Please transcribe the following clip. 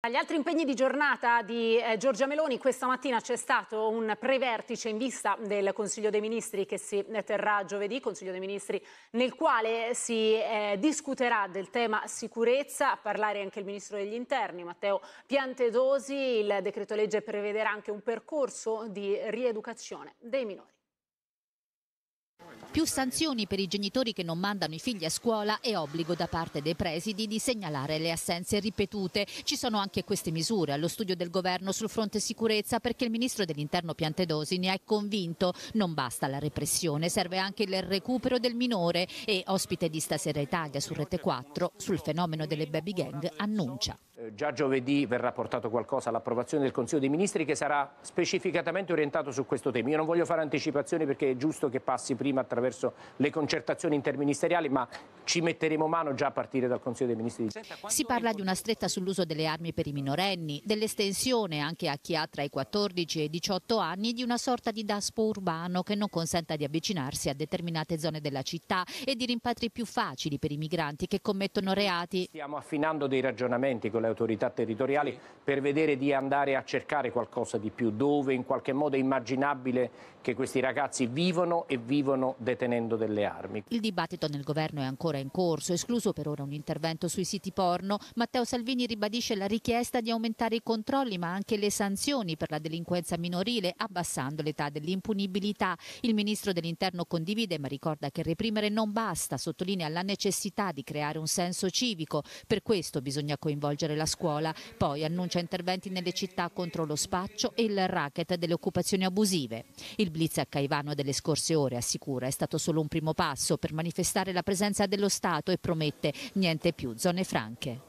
Agli altri impegni di giornata di eh, Giorgia Meloni, questa mattina c'è stato un prevertice in vista del Consiglio dei Ministri che si eh, terrà giovedì, Consiglio dei Ministri nel quale eh, si eh, discuterà del tema sicurezza, a parlare anche il Ministro degli Interni Matteo Piantedosi, il decreto legge prevederà anche un percorso di rieducazione dei minori. Più sanzioni per i genitori che non mandano i figli a scuola e obbligo da parte dei presidi di segnalare le assenze ripetute. Ci sono anche queste misure allo studio del governo sul fronte sicurezza perché il ministro dell'interno Piantedosi ne è convinto. Non basta la repressione, serve anche il recupero del minore e ospite di stasera Italia su Rete 4 sul fenomeno delle baby gang annuncia già giovedì verrà portato qualcosa all'approvazione del Consiglio dei Ministri che sarà specificatamente orientato su questo tema. Io non voglio fare anticipazioni perché è giusto che passi prima attraverso le concertazioni interministeriali, ma ci metteremo mano già a partire dal Consiglio dei Ministri. Si parla di una stretta sull'uso delle armi per i minorenni, dell'estensione anche a chi ha tra i 14 e i 18 anni di una sorta di daspo urbano che non consenta di avvicinarsi a determinate zone della città e di rimpatri più facili per i migranti che commettono reati. Stiamo affinando dei ragionamenti con le autorità autorità territoriali per vedere di andare a cercare qualcosa di più, dove in qualche modo è immaginabile che questi ragazzi vivono e vivono detenendo delle armi. Il dibattito nel governo è ancora in corso, escluso per ora un intervento sui siti porno. Matteo Salvini ribadisce la richiesta di aumentare i controlli ma anche le sanzioni per la delinquenza minorile, abbassando l'età dell'impunibilità. Il ministro dell'Interno condivide ma ricorda che reprimere non basta, sottolinea la necessità di creare un senso civico. Per questo bisogna coinvolgere la scuola. Poi annuncia interventi nelle città contro lo spaccio e il racket delle occupazioni abusive. Il blitz a Caivano delle scorse ore, assicura, è stato solo un primo passo per manifestare la presenza dello Stato e promette niente più zone franche.